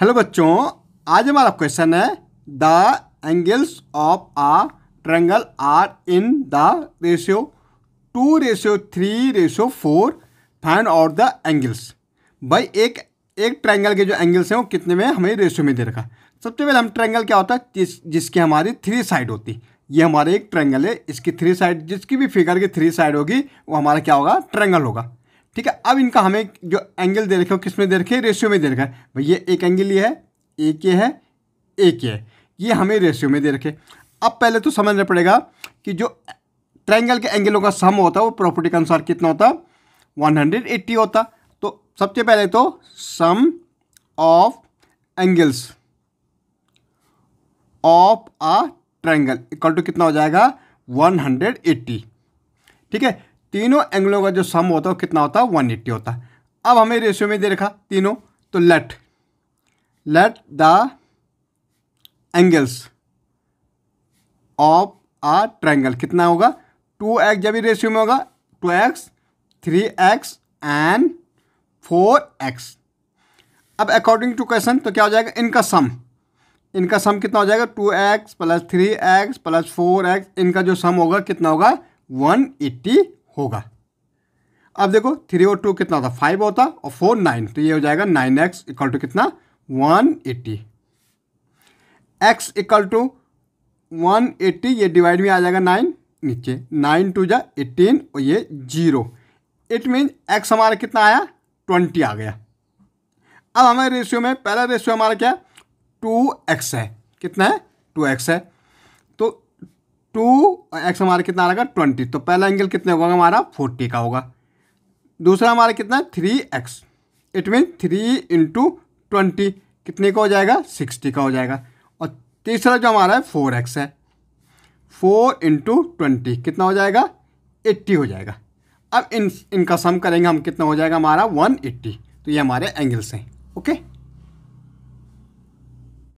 hello बच्चों आज हमारा क्वेश्चन है the angles of a triangle are in the ratio two ratio three ratio four find out the angles भाई एक एक ट्रेंगल के जो एंगल्स हैं वो कितने में हमें रेशियो में दे रखा सबसे पहले हम ट्रेंगल क्या होता है जिस जिसकी हमारी थ्री साइड होती ये हमारा एक ट्रेंगल है इसकी थ्री साइड जिसकी भी फिगर की थ्री साइड होगी वो हमारा क्या होगा ट्रेंगल होगा ठीक है अब इनका हमें जो एंगल दे रखे हो किस में दे रखे रेशियो में दे रखा है ये एक एंगल ये है ए के है ए के है ये हमें रेशियो में दे रखे अब पहले तो समझना पड़ेगा कि जो ट्रायंगल के एंगलों का सम होता है वो प्रॉपर्टी के अनुसार कितना होता 180 होता तो सबसे पहले तो sum of angles of a triangle equal to कितना हो जाएगा 180 ठीक है तीनों एंगलों का जो सम होता है कितना होता है वन एट्टी होता है अब हमें रेशियो में दे रखा तीनों तो let let the angles of a triangle कितना होगा टू एक्स जब रेशियो में होगा two x three x and four x अब अकॉर्डिंग टू क्वेश्चन तो क्या हो जाएगा इनका सम इनका सम कितना हो जाएगा two x plus three x plus four x इनका जो सम होगा कितना होगा वन एट्टी होगा अब देखो थ्री और टू कितना होता फाइव होता और फोर नाइन तो ये हो जाएगा नाइन एक्स इक्वल टू कितना one eighty x equal to one eighty ये डिवाइड में आ जाएगा नाइन नीचे नाइन टू जा एटीन और ये जीरो इट मीन एक्स हमारा कितना आया ट्वेंटी आ गया अब हमारे रेशियो में पहला रेशियो हमारा क्या टू एक्स है कितना है टू एक्स है टू और एक्स हमारा कितना आ रहा ट्वेंटी तो पहला एंगल कितना होगा हमारा फोर्टी का होगा दूसरा हमारा कितना three x it mean three into twenty कितने का हो जाएगा सिक्सटी का हो जाएगा और तीसरा जो हमारा है फोर एक्स है फोर इंटू ट्वेंटी कितना हो जाएगा एट्टी हो जाएगा अब इन इनका सम करेंगे हम कितना हो जाएगा हमारा वन एट्टी तो ये हमारे एंगल्स हैं ओके